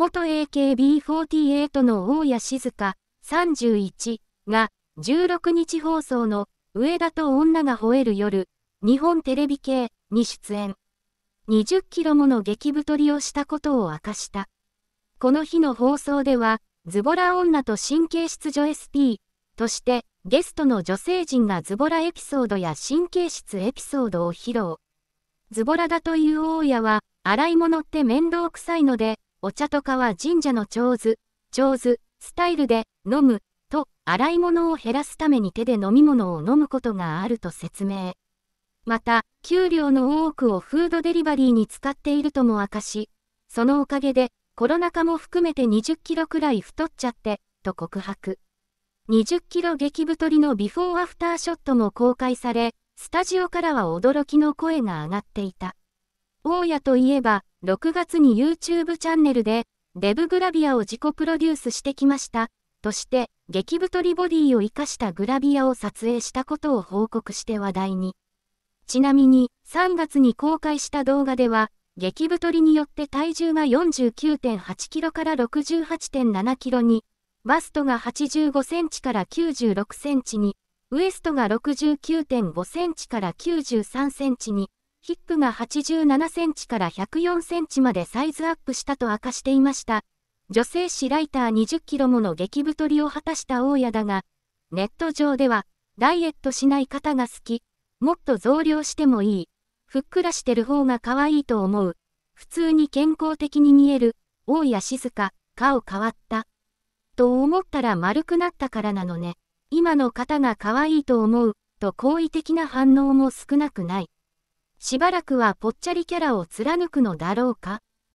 元 AKB48 の大谷静香31が16日放送の上田と女が吠える夜、日本テレビ系に出演。20キロもの激太りをしたことを明かした。この日の放送では、ズボラ女と神経質女 SP としてゲストの女性陣がズボラエピソードや神経質エピソードを披露。ズボラだという大家は洗い物って面倒くさいのでお茶とかは神社の上手、上手、スタイルで飲むと洗い物を減らすために手で飲み物を飲むことがあると説明。また、給料の多くをフードデリバリーに使っているとも明かし、そのおかげでコロナ禍も含めて20キロくらい太っちゃって、と告白。20キロ激太りのビフォーアフターショットも公開され、スタジオからは驚きの声が上がっていた。大家といえば、6月に YouTube チャンネルで、デブグラビアを自己プロデュースしてきました、として、激太りボディを生かしたグラビアを撮影したことを報告して話題に。ちなみに、3月に公開した動画では、激太りによって体重が49.8キロから68.7キロに、バストが85センチから96センチに、ウエストが69.5センチから93センチに、ヒップが87センチから104センチまでサイズアップしたと明かしていました。女性誌ライター20キロもの激太りを果たした大家だが、ネット上では、ダイエットしない方が好き、もっと増量してもいい、ふっくらしてる方が可愛いと思う、普通に健康的に見える、大家静か、顔変わった。と思ったら丸くなったからなのね。今の方が可愛いと思う、と好意的な反応も少なくない。しばらくはぽっちゃりキャラを貫くのだろうか